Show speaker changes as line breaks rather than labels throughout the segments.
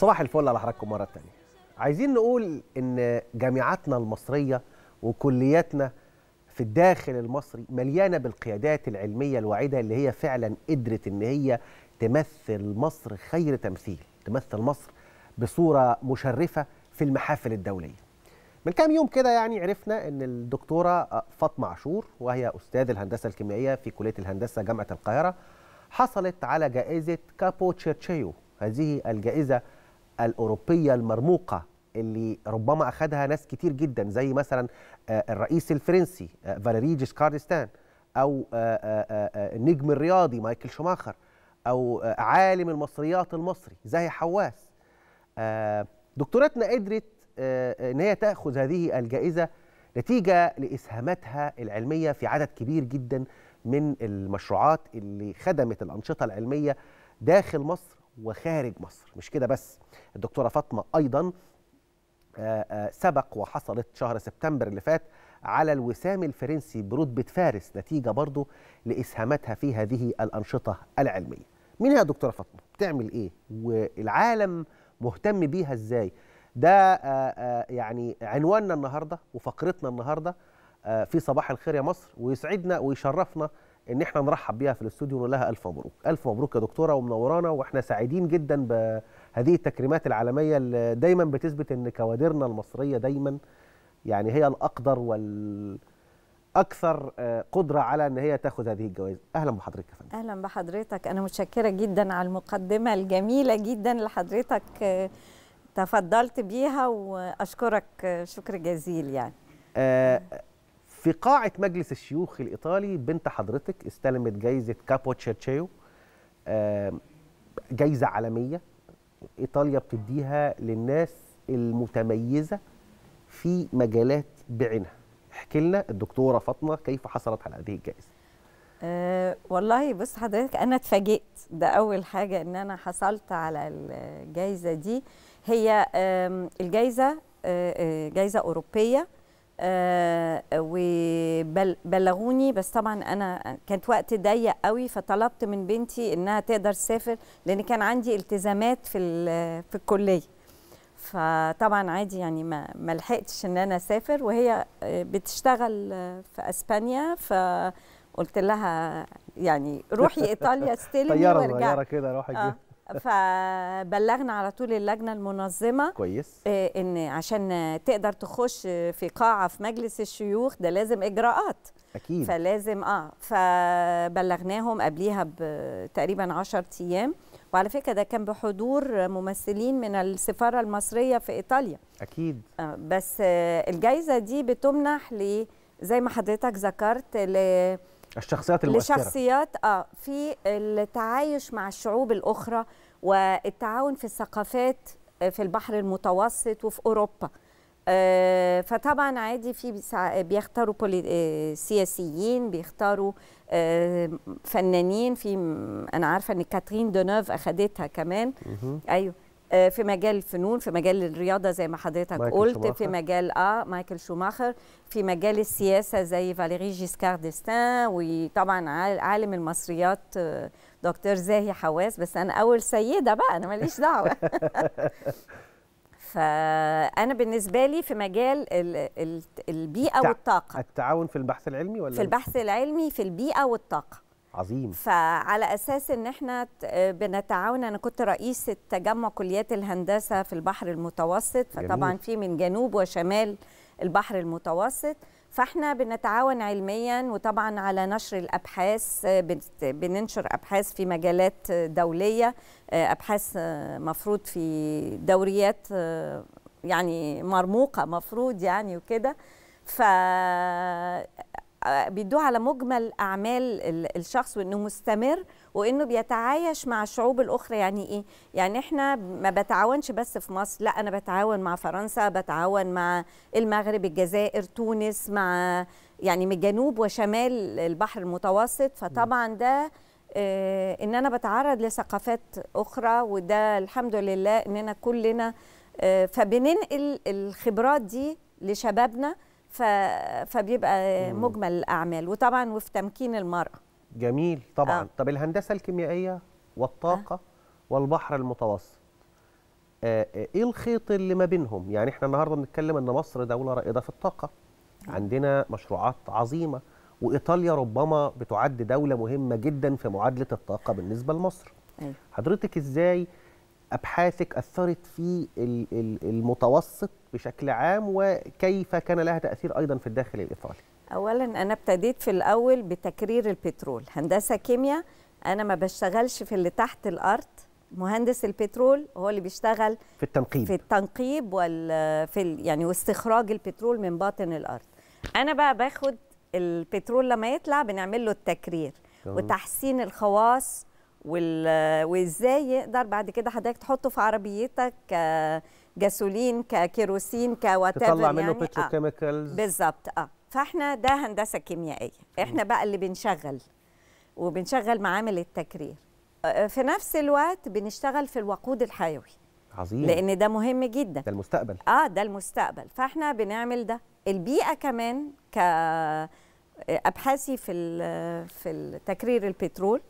صباح الفل على حضراتكم مره تانية عايزين نقول ان جامعاتنا المصريه وكلياتنا في الداخل المصري مليانه بالقيادات العلميه الواعده اللي هي فعلا قدرت ان هي تمثل مصر خير تمثيل تمثل مصر بصوره مشرفه في المحافل الدوليه من كام يوم كده يعني عرفنا ان الدكتوره فاطمه عاشور وهي استاذ الهندسه الكيميائيه في كليه الهندسه جامعه القاهره حصلت على جائزه كابو تشيرتشيو هذه الجائزه الاوروبيه المرموقه اللي ربما اخذها ناس كتير جدا زي مثلا آه، الرئيس الفرنسي آه، فاليري جيسكاردستان او آه، النجم الرياضي مايكل شوماخر او عالم المصريات المصري زاهي حواس دكتوراتنا قدرت ان هي تاخذ هذه الجائزه نتيجه لاسهاماتها العلميه في عدد كبير جدا من المشروعات اللي خدمت الانشطه العلميه داخل مصر وخارج مصر مش كده بس الدكتورة فاطمة أيضا آه، آه، سبق وحصلت شهر سبتمبر اللي فات على الوسام الفرنسي برتبة فارس نتيجة برضو لإسهاماتها في هذه الأنشطة العلمية مين هي دكتورة فاطمة؟ بتعمل إيه؟ والعالم مهتم بيها إزاي؟ ده آه، يعني عنواننا النهاردة وفقرتنا النهاردة في صباح الخير يا مصر ويسعدنا ويشرفنا ان احنا نرحب بيها في الاستوديو ونقول لها الف مبروك الف مبروك يا دكتوره ومنورانا واحنا سعيدين جدا بهذه التكريمات العالميه اللي دايما بتثبت ان كوادرنا المصريه دايما يعني هي الاقدر وال اكثر قدره على ان هي تاخذ هذه الجوائز اهلا بحضرتك يا
فندم اهلا بحضرتك انا متشكره جدا على المقدمه الجميله جدا اللي حضرتك تفضلت بيها واشكرك شكر جزيل يعني
آه، في قاعة مجلس الشيوخ الإيطالي بنت حضرتك استلمت جايزة كابو تشيرتشيو جايزة عالمية إيطاليا بتديها للناس المتميزة في مجالات بعينها احكي لنا الدكتورة فاطمة كيف حصلت على هذه الجائزة
أه والله بص حضرتك أنا اتفاجئت ده أول حاجة إن أنا حصلت على الجائزة دي هي الجائزة آه، آه، جائزة أوروبية آه، وبلغوني بس طبعا انا كانت وقت ضيق قوي فطلبت من بنتي انها تقدر تسافر لان كان عندي التزامات في في الكليه فطبعا عادي يعني ما ما لحقتش ان انا اسافر وهي آه، بتشتغل في اسبانيا فقلت لها يعني روحي ايطاليا استلمي وارجعي طياره صغيره
كده روحي آه.
فبلغنا على طول اللجنه المنظمه كويس آه، ان عشان تقدر تخش في قاعه في مجلس الشيوخ ده لازم اجراءات اكيد فلازم اه فبلغناهم قبليها بتقريبا 10 ايام وعلى فكره ده كان بحضور ممثلين من السفاره المصريه في ايطاليا اكيد آه، بس آه، الجائزه دي بتمنح ل زي ما حضرتك ذكرت
الشخصيات المؤثره الشخصيات
اه في التعايش مع الشعوب الاخرى والتعاون في الثقافات آه، في البحر المتوسط وفي اوروبا آه، فطبعا عادي في بيختاروا آه، سياسيين بيختاروا فنانين في انا عارفه ان كاترين دونوف اخذتها كمان ايوه آه، في مجال الفنون في مجال الرياضه زي ما حضرتك قلت شوماخر. في مجال اه مايكل شوماخر في مجال السياسه زي فاليري جيسكار ديستان وطبعا عالم المصريات آه، دكتور زاهي حواس بس انا اول سيده بقى انا ماليش دعوه فانا بالنسبه لي في مجال
البيئه والطاقه التعاون في البحث العلمي ولا في البحث
العلمي في البيئه والطاقه عظيم فعلى اساس ان احنا آه، بنتعاون انا كنت رئيسه تجمع كليات الهندسه في البحر المتوسط فطبعا في من جنوب وشمال البحر المتوسط فاحنا بنتعاون علميا وطبعا على نشر الابحاث آه، بننشر ابحاث في مجالات دوليه آه، ابحاث مفروض في دوريات يعني مرموقه مفروض يعني وكده ف بيدوه على مجمل اعمال الشخص وانه مستمر وانه بيتعايش مع الشعوب الاخرى يعني ايه يعني احنا ما بتعاونش بس في مصر لا انا بتعاون مع فرنسا بتعاون مع المغرب الجزائر تونس مع يعني من جنوب وشمال البحر المتوسط فطبعا ده آه، ان انا بتعرض لثقافات اخرى وده الحمد لله اننا كلنا آه، فبننقل الخبرات دي لشبابنا فبيبقى مم. مجمل الاعمال وطبعا وفي تمكين المراه
جميل طبعا آه. طب الهندسه الكيميائيه والطاقه آه. والبحر المتوسط آه،, آه ايه الخيط اللي ما بينهم يعني احنا النهارده بنتكلم ان مصر دوله رائده في الطاقه آه. عندنا مشروعات عظيمه وايطاليا ربما بتعد دوله مهمه جدا في معادله الطاقه بالنسبه لمصر آه. حضرتك ازاي ابحاثك اثرت في المتوسط بشكل عام وكيف كان لها تاثير ايضا في الداخل الايطالي
اولا انا ابتديت في الاول بتكرير البترول هندسه كيمياء انا ما بشتغلش في اللي تحت الارض مهندس البترول هو اللي بيشتغل في التنقيب في التنقيب وال في يعني واستخراج البترول من باطن الارض انا بقى باخد البترول لما يطلع بنعمل له التكرير
وتحسين
الخواص وازاي يقدر بعد كده حضرتك تحطه في عربيتك كجاسولين ككيروسين كواتر تطلع منه يعني بترو كيميكالز آه بالظبط اه فاحنا ده هندسه كيميائيه احنا بقى اللي بنشغل وبنشغل معامل التكرير آه، في نفس الوقت بنشتغل في الوقود الحيوي عظيم لان ده مهم جدا ده المستقبل اه ده المستقبل فاحنا بنعمل ده البيئه كمان كابحاثي آه، في في تكرير البترول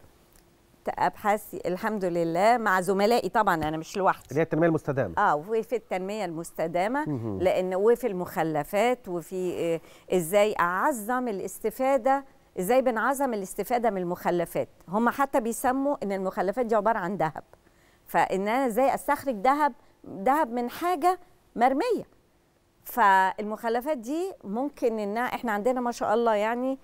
ابحاث الحمد لله مع زملائي طبعا انا مش لوحدي
اللي هي التنميه المستدامه اه
وفي التنميه المستدامه لان وفي المخلفات وفي آه، ازاي اعظم الاستفاده ازاي بنعظم الاستفاده من المخلفات هم حتى بيسموا ان المخلفات دي عباره عن ذهب فان انا ازاي استخرج ذهب ذهب من حاجه مرميه فالمخلفات دي ممكن انها احنا عندنا ما شاء الله يعني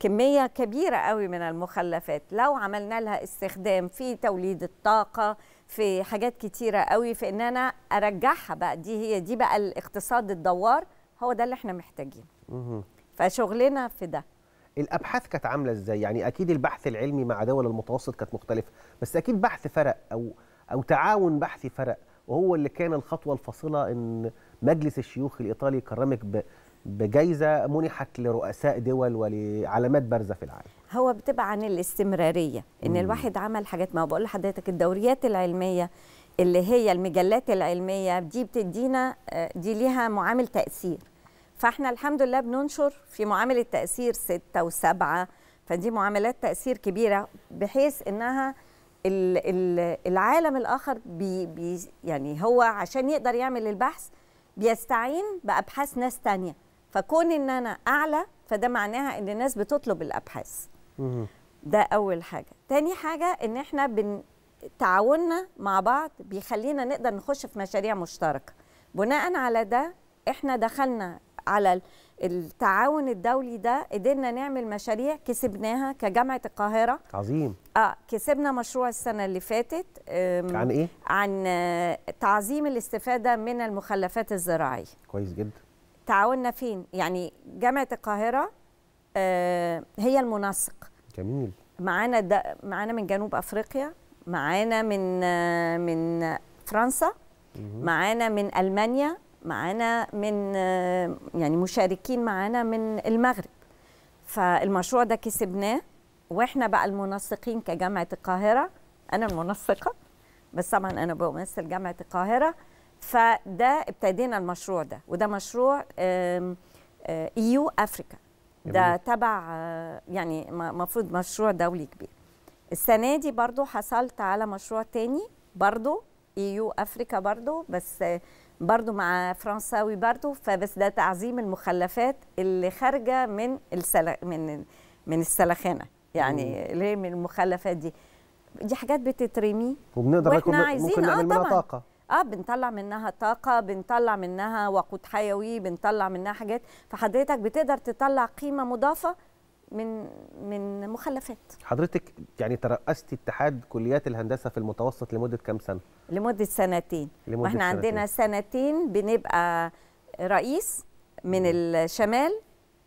كمية كبيرة قوي من المخلفات لو عملنا لها استخدام في توليد الطاقة في حاجات كتيرة قوي في ان انا ارجعها بقى دي هي دي بقى الاقتصاد الدوار هو ده اللي احنا محتاجينه فشغلنا في ده
الابحاث كانت عامله ازاي يعني اكيد البحث العلمي مع دول المتوسط كانت مختلفه بس اكيد بحث فرق او او تعاون بحثي فرق وهو اللي كان الخطوه الفاصله ان مجلس الشيوخ الايطالي كرمك بجائزه منحت لرؤساء دول ولعلامات بارزه في العالم
هو بتبقى عن الاستمراريه ان مم. الواحد عمل حاجات ما بقول لحضرتك الدوريات العلميه اللي هي المجلات العلميه دي بتدينا آه، دي ليها معامل تاثير فاحنا الحمد لله بننشر في معامل التاثير ستة وسبعة فدي معاملات تاثير كبيره بحيث انها العالم الاخر بي بي يعني هو عشان يقدر يعمل البحث بيستعين بابحاث ناس تانيه فكون ان انا اعلى فده معناها ان الناس بتطلب الابحاث ده اول حاجه تاني حاجه ان احنا بن... تعاوننا مع بعض بيخلينا نقدر نخش في مشاريع مشتركه بناء على ده احنا دخلنا على التعاون الدولي ده قدرنا نعمل مشاريع كسبناها كجامعه القاهره عظيم اه كسبنا مشروع السنه اللي فاتت عن ايه عن تعظيم الاستفاده من المخلفات الزراعيه كويس جدا تعاوننا فين يعني جامعه القاهره آه، هي المنسق جميل معانا معانا من جنوب افريقيا معانا من آه، من فرنسا معانا من المانيا معانا من آه، يعني مشاركين معانا من المغرب فالمشروع ده كسبناه واحنا بقى المنسقين كجامعه القاهره انا المنسقه بس طبعا انا بمثل جامعه القاهره فده ابتدينا المشروع ده وده مشروع يو افريكا آه، e ده تبع آه، يعني المفروض مشروع دولي كبير السنه دي برضو حصلت على مشروع تاني برضو يو e افريكا برضو بس آه، برضو مع فرنساوي برضو فبس ده تعظيم المخلفات اللي خارجه من السل... من من السلخانه يعني اللي هي من المخلفات دي دي حاجات بتترمي وبنقدر واحنا ممكن عايزين ممكن نعمل آه منها طاقه اه بنطلع منها طاقه بنطلع منها وقود حيوي بنطلع منها حاجات فحضرتك بتقدر تطلع قيمه مضافه من من مخلفات
حضرتك يعني ترأستي اتحاد كليات الهندسه في المتوسط لمده كام سنه لمده سنتين لمدة واحنا سنتين. عندنا
سنتين بنبقى رئيس من الشمال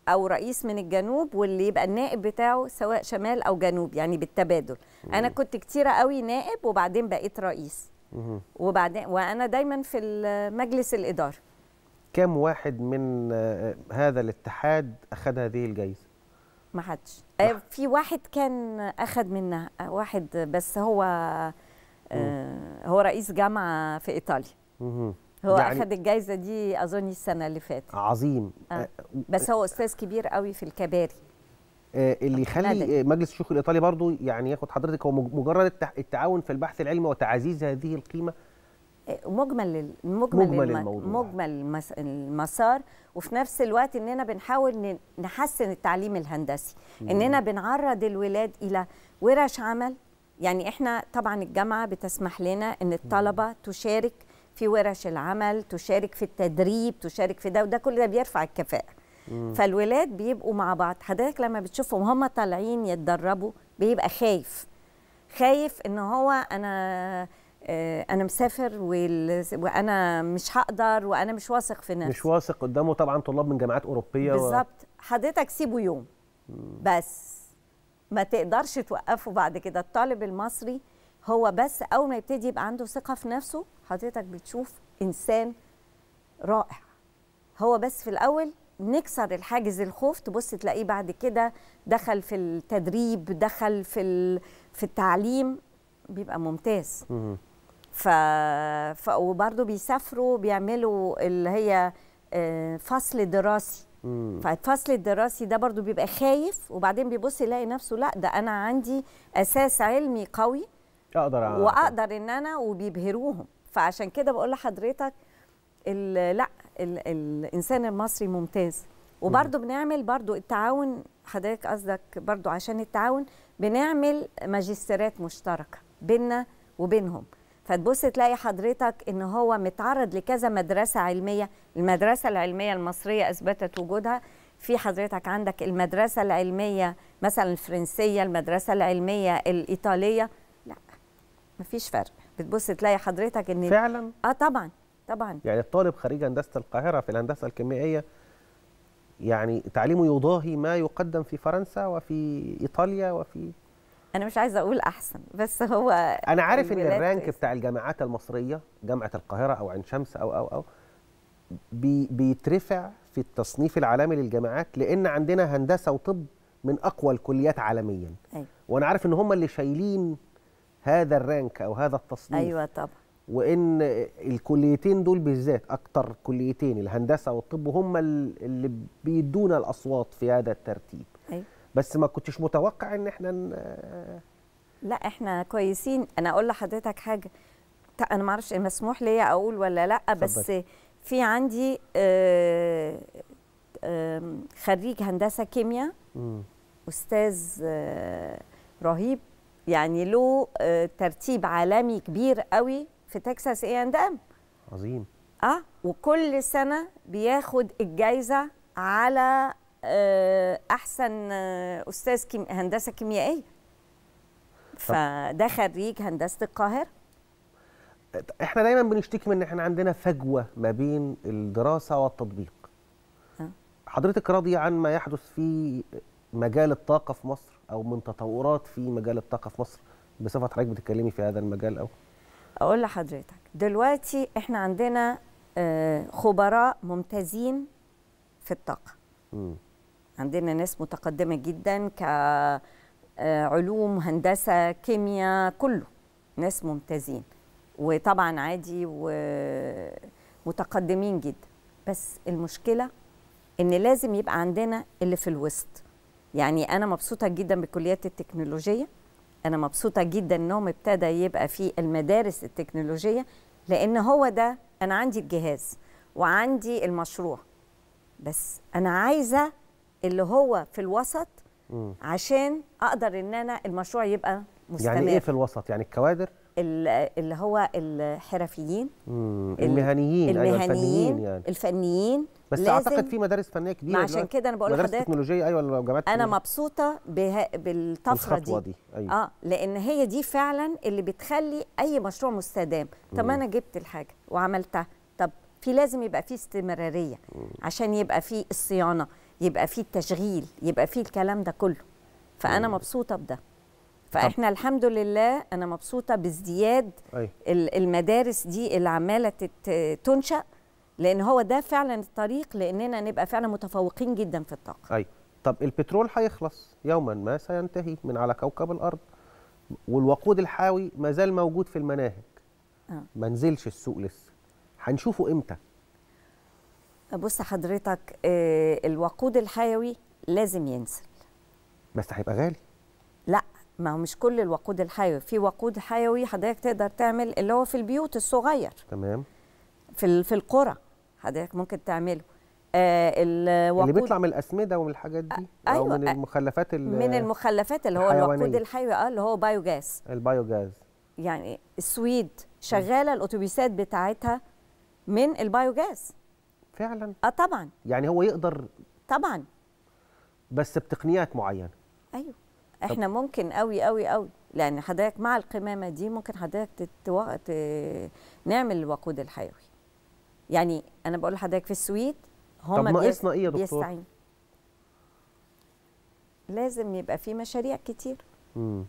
او رئيس من الجنوب واللي يبقى النائب بتاعه سواء شمال او جنوب يعني بالتبادل مم. انا كنت كتيره قوي نائب وبعدين بقيت رئيس وبعدين وانا دايما في مجلس الاداره
كم واحد من آه، آه، هذا الاتحاد اخذ هذه الجائزه
ما حدش آه، في واحد كان اخذ منها واحد بس هو هو رئيس جامعه في ايطاليا
هو يعني اخذ
الجائزه دي اظن السنه اللي فاتت عظيم بس هو استاذ كبير قوي في الكباري
آه، اللي يخلي آه، مجلس الشيوخ الايطالي برضو يعني ياخد حضرتك هو مجرد التعاون في البحث العلمي وتعزيز هذه القيمه آه،
مجمل
مجمل مجمل الموضوع
مجمل المسار وفي نفس
الوقت اننا
بنحاول نحسن التعليم الهندسي اننا بنعرض الولاد الى ورش عمل يعني احنا طبعا الجامعه بتسمح لنا ان الطلبه تشارك في ورش العمل تشارك في التدريب تشارك في ده وده كل ده بيرفع الكفاءه فالولاد بيبقوا مع بعض حضرتك لما بتشوفهم هم طالعين يتدربوا بيبقى خايف خايف ان هو انا آه، انا مسافر وانا مش هقدر وانا مش واثق في نفسي مش
واثق قدامه طبعا طلاب من جامعات اوروبيه بالظبط
و... حضرتك سيبه يوم بس ما تقدرش توقفه بعد كده الطالب المصري هو بس اول ما يبتدي يبقى عنده ثقه في نفسه حضرتك بتشوف انسان رائع هو بس في الاول نكسر الحاجز الخوف تبص تلاقيه بعد كده دخل في التدريب دخل في في التعليم بيبقى ممتاز ف... ف وبرضه بيسافروا بيعملوا اللي هي آه، فصل دراسي فالفصل الدراسي ده برضه بيبقى خايف وبعدين بيبص يلاقي نفسه لا ده انا عندي اساس علمي قوي
اقدر واقدر
ان انا وبيبهروهم فعشان كده بقول لحضرتك لا ال الانسان المصري ممتاز وبرضه بنعمل برضه التعاون حضرتك قصدك برضه عشان التعاون بنعمل ماجستيرات مشتركه بيننا وبينهم فتبص تلاقي حضرتك ان هو متعرض لكذا مدرسه علميه المدرسه العلميه المصريه اثبتت وجودها في حضرتك عندك المدرسه العلميه مثلا الفرنسيه المدرسه العلميه الايطاليه لا مفيش فرق بتبص تلاقي حضرتك ان فعلا اه طبعا طبعا
يعني الطالب خريج هندسه القاهره في الهندسه الكيميائيه يعني تعليمه يضاهي ما يقدم في فرنسا وفي ايطاليا وفي
انا مش عايزه اقول احسن بس هو انا عارف ان الرانك
بتاع الجامعات المصريه جامعه القاهره او عين شمس او او او بي بيترفع في التصنيف العالمي للجامعات لان عندنا هندسه وطب من اقوى الكليات عالميا أيوة. وانا عارف ان هم اللي شايلين هذا الرانك او هذا التصنيف ايوه طبعا وان الكليتين دول بالذات اكتر كليتين الهندسه والطب هم اللي بيدونا الاصوات في هذا الترتيب أيوة. بس ما كنتش متوقع ان احنا ن...
لا احنا كويسين انا اقول لحضرتك حاجه انا ما اعرفش مسموح ليا اقول ولا لا بس صبت. في عندي آه، آه، خريج هندسه كيمياء استاذ آه، رهيب يعني له ترتيب عالمي كبير قوي في تكساس اي اند ام عظيم اه وكل سنه بياخد الجايزه على آه، احسن آه، استاذ كيم... هندسه كيميائيه فده خريج هندسه القاهره
احنا دايما بنشتكي من ان احنا عندنا فجوه ما بين الدراسه والتطبيق آه. حضرتك راضيه عن ما يحدث في مجال الطاقه في مصر او من تطورات في مجال الطاقه في مصر بصفه حضرتك بتتكلمي في هذا المجال او
اقول لحضرتك
دلوقتي
احنا عندنا آه، خبراء ممتازين في الطاقه م. عندنا ناس متقدمه جدا كعلوم آه، هندسه كيمياء كله ناس ممتازين وطبعا عادي ومتقدمين جدا بس المشكله ان لازم يبقى عندنا اللي في الوسط يعني انا مبسوطه جدا بكليات التكنولوجيه انا مبسوطه جدا انهم ابتدى يبقى في المدارس التكنولوجيه لان هو ده انا عندي الجهاز وعندي المشروع بس انا عايزه اللي هو في الوسط عشان اقدر ان انا المشروع يبقى مستمر يعني ايه في
الوسط يعني الكوادر
اللي هو الحرفيين
المهنيين المهنيين أيوة الفنيين, يعني.
الفنيين بس اعتقد في
مدارس فنيه كبيره عشان كده انا بقول مدارس تكنولوجيه ايوه جامعات انا
مبسوطه بها بالطفره دي. دي أيوة. اه لان هي دي فعلا اللي بتخلي اي مشروع مستدام طب انا جبت الحاجه وعملتها طب في لازم يبقى في استمراريه مم. عشان يبقى في الصيانه يبقى في التشغيل يبقى في الكلام ده كله فانا مم. مبسوطه بده فاحنا طب. الحمد لله انا مبسوطه بازدياد طيب. أي. المدارس دي اللي عماله تنشا لان هو ده فعلا الطريق لاننا نبقى فعلا متفوقين جدا
في الطاقه ايوه طب البترول هيخلص يوما ما سينتهي من على كوكب الارض والوقود الحيوي ما زال موجود في المناهج آه. ما نزلش السوق لسه هنشوفه امتى
بص حضرتك آه، الوقود الحيوي لازم ينزل بس هيبقى غالي ما هو مش كل الوقود الحيوي في وقود حيوي حضرتك تقدر تعمل اللي هو في البيوت الصغير تمام في في القرى حضرتك ممكن تعمله آه الوقود اللي بيطلع من
الاسمده ومن الحاجات دي آه أيوة او من المخلفات من
المخلفات اللي هو الوقود الحيوي اه اللي هو بايو جاز
البايو جاز
يعني السويد شغاله الاتوبيسات بتاعتها من البايو جاز فعلا اه طبعا
يعني هو يقدر طبعا بس بتقنيات معينه ايوه احنا
ممكن قوي قوي قوي لان يعني حضرتك مع القمامه دي ممكن حضرتك تتو... ت... نعمل الوقود الحيوي يعني انا بقول لحضرتك في السويد
هم طب ناقصنا ايه يا دكتور بيستعين.
لازم يبقى في مشاريع كتير
امم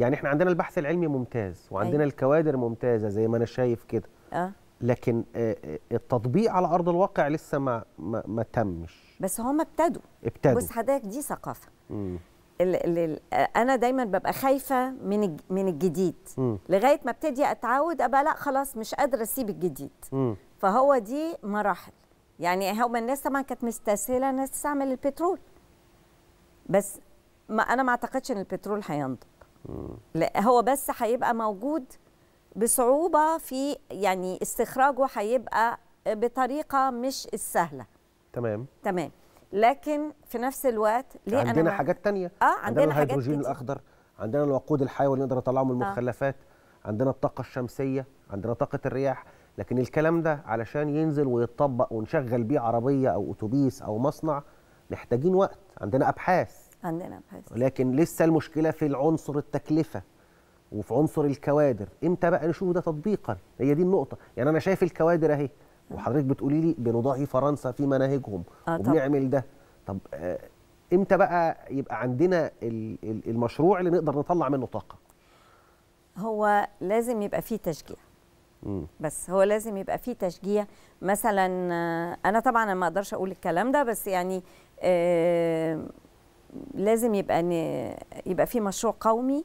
يعني احنا عندنا البحث العلمي ممتاز وعندنا أيوة. الكوادر ممتازه زي ما انا شايف كده اه لكن آه، آه، التطبيق على ارض الواقع لسه ما ما, ما تمش بس هم ابتدوا ابتدوا بص
حضرتك دي ثقافه مم. انا دايما ببقى خايفه من من الجديد لغايه ما ابتدي اتعود ابقى لا خلاص مش قادره اسيب الجديد فهو دي مراحل يعني هو الناس طبعا كانت مستسهله الناس تستعمل البترول بس ما انا ما اعتقدش ان البترول هينضب هو بس هيبقى موجود بصعوبه في يعني استخراجه هيبقى بطريقه مش السهله تمام تمام لكن في نفس الوقت ليه عندنا أنا حاجات
تانية آه عندنا, عندنا الهيدروجين حاجات الاخضر عندنا الوقود الحيوي اللي نقدر نطلعه من آه. المخلفات آه. عندنا الطاقه الشمسيه عندنا طاقه الرياح لكن الكلام ده علشان ينزل ويتطبق ونشغل بيه عربيه او اتوبيس او مصنع محتاجين وقت عندنا ابحاث
عندنا ابحاث
لكن لسه المشكله في العنصر التكلفه وفي عنصر الكوادر امتى بقى نشوف ده تطبيقا هي دي النقطه يعني انا شايف الكوادر اهي وحضرتك بتقولي لي بنضاهي فرنسا في مناهجهم آه وبنعمل ده طب آه امتى بقى يبقى عندنا المشروع اللي نقدر نطلع منه طاقه
هو لازم يبقى فيه تشجيع بس هو لازم يبقى فيه تشجيع مثلا آه، انا طبعا ما اقدرش اقول الكلام ده بس يعني آه لازم يبقى يبقى فيه مشروع قومي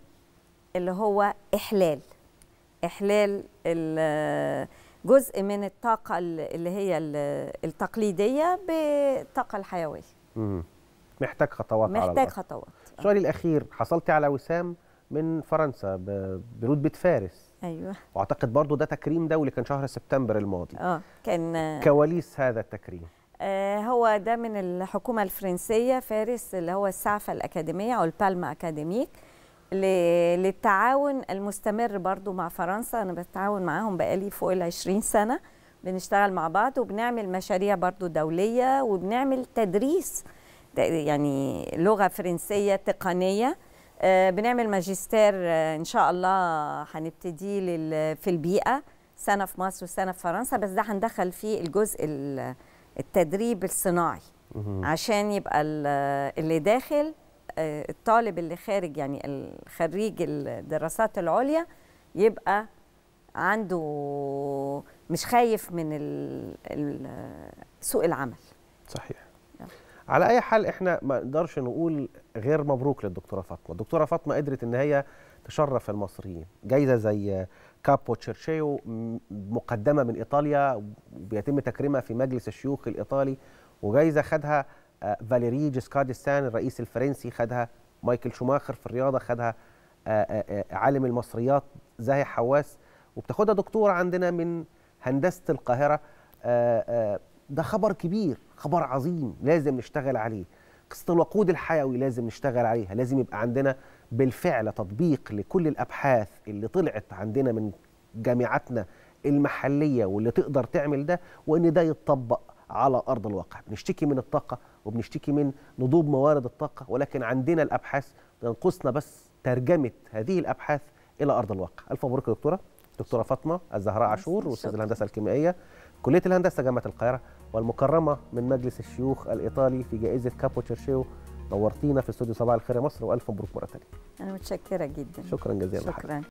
اللي هو احلال احلال جزء من الطاقه اللي هي التقليديه بالطاقه الحيويه
مم. محتاج خطوات محتاج على خطوات سؤالي الاخير حصلتي على وسام من فرنسا برتبه فارس ايوه واعتقد برضو ده تكريم دولي كان شهر سبتمبر الماضي
اه كان آه،
كواليس هذا التكريم
آه، هو ده من الحكومه الفرنسيه فارس اللي هو السعفه الاكاديميه او البالما اكاديميك للتعاون المستمر برضو مع فرنسا أنا بتعاون معاهم بقالي فوق العشرين سنة بنشتغل مع بعض وبنعمل مشاريع برضو دولية وبنعمل تدريس يعني لغة فرنسية تقنية آه، بنعمل ماجستير آه، إن شاء الله هنبتدي في البيئة سنة في مصر وسنة في فرنسا بس ده هندخل فيه الجزء التدريب الصناعي عشان يبقى اللي داخل آه، الطالب اللي خارج يعني الخريج الدراسات العليا يبقى عنده مش خايف من سوق العمل صحيح
يعني. على اي حال احنا ما نقدرش نقول غير مبروك للدكتوره فاطمه الدكتوره فاطمه قدرت ان هي تشرف المصريين جايزه زي كابو تشيرشيو مقدمه من ايطاليا وبيتم تكريمها في مجلس الشيوخ الايطالي وجايزه خدها آه، فاليري جيسكار الرئيس الفرنسي خدها مايكل شوماخر في الرياضه خدها آه، آه، عالم المصريات زاهي حواس وبتاخدها دكتوره عندنا من هندسه القاهره ده خبر كبير خبر عظيم لازم نشتغل عليه قصه الوقود الحيوي لازم نشتغل عليها لازم يبقى عندنا بالفعل تطبيق لكل الابحاث اللي طلعت عندنا من جامعاتنا المحليه واللي تقدر تعمل ده وان ده يتطبق على ارض الواقع بنشتكي من الطاقه وبنشتكي من نضوب موارد الطاقة ولكن عندنا الأبحاث ينقصنا بس ترجمة هذه الأبحاث إلى أرض الواقع ألف مبروك يا دكتورة دكتورة فاطمة الزهراء عاشور أستاذ الهندسة الكيميائية كلية الهندسة جامعة القاهرة والمكرمة من مجلس الشيوخ الإيطالي في جائزة كابو تشيرشيو نورتينا في استوديو صباح الخير يا مصر وألف مبروك مرة ثانيه
أنا متشكرة جدا شكرا جزيلا شكرا